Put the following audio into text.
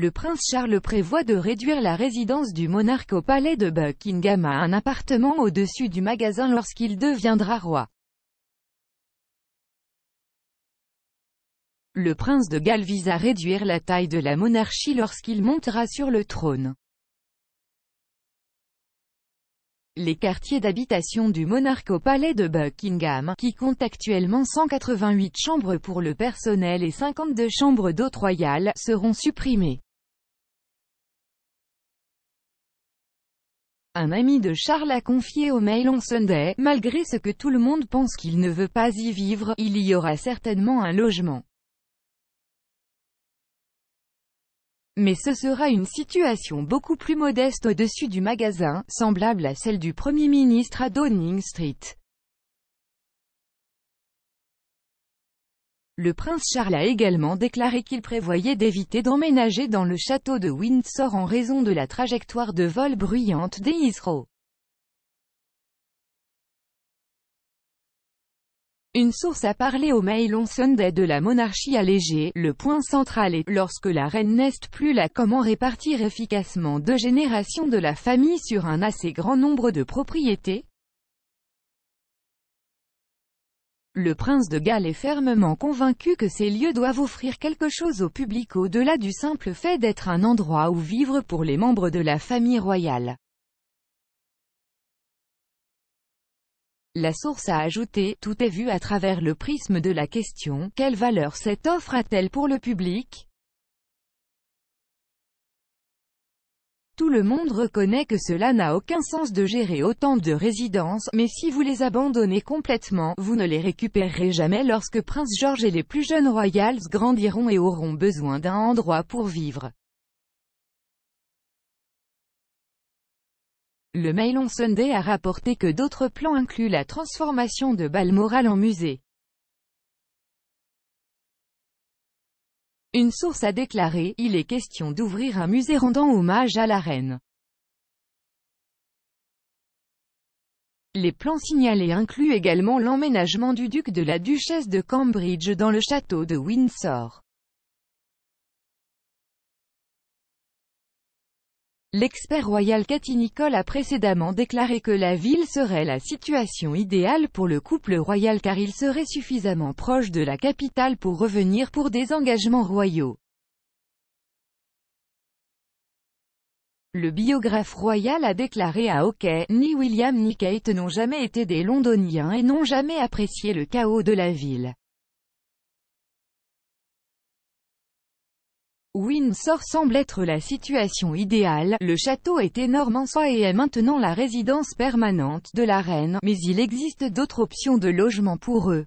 le prince Charles prévoit de réduire la résidence du monarque au palais de Buckingham à un appartement au-dessus du magasin lorsqu'il deviendra roi. Le prince de Galles vise à réduire la taille de la monarchie lorsqu'il montera sur le trône. les quartiers d'habitation du monarque au palais de Buckingham, qui compte actuellement 188 chambres pour le personnel et 52 chambres d'hôtes royales, seront supprimés. Un ami de Charles a confié au Mail on Sunday, malgré ce que tout le monde pense qu'il ne veut pas y vivre, il y aura certainement un logement. Mais ce sera une situation beaucoup plus modeste au-dessus du magasin, semblable à celle du Premier ministre à Downing Street. Le prince Charles a également déclaré qu'il prévoyait d'éviter d'emménager dans le château de Windsor en raison de la trajectoire de vol bruyante des Une source a parlé au Mail on Sunday de la monarchie allégée, le point central est, lorsque la reine n'est plus là comment répartir efficacement deux générations de la famille sur un assez grand nombre de propriétés Le prince de Galles est fermement convaincu que ces lieux doivent offrir quelque chose au public au-delà du simple fait d'être un endroit où vivre pour les membres de la famille royale. La source a ajouté « Tout est vu à travers le prisme de la question, quelle valeur cette offre a-t-elle pour le public Tout le monde reconnaît que cela n'a aucun sens de gérer autant de résidences, mais si vous les abandonnez complètement, vous ne les récupérerez jamais lorsque Prince George et les plus jeunes royals grandiront et auront besoin d'un endroit pour vivre. Le Mail on Sunday a rapporté que d'autres plans incluent la transformation de Balmoral en musée. Une source a déclaré, il est question d'ouvrir un musée rendant hommage à la reine. Les plans signalés incluent également l'emménagement du duc de la duchesse de Cambridge dans le château de Windsor. L'expert royal Cathy Nicole a précédemment déclaré que la ville serait la situation idéale pour le couple royal car il serait suffisamment proche de la capitale pour revenir pour des engagements royaux. Le biographe royal a déclaré à OK, ni William ni Kate n'ont jamais été des londoniens et n'ont jamais apprécié le chaos de la ville. Windsor semble être la situation idéale, le château est énorme en soi et est maintenant la résidence permanente de la reine, mais il existe d'autres options de logement pour eux.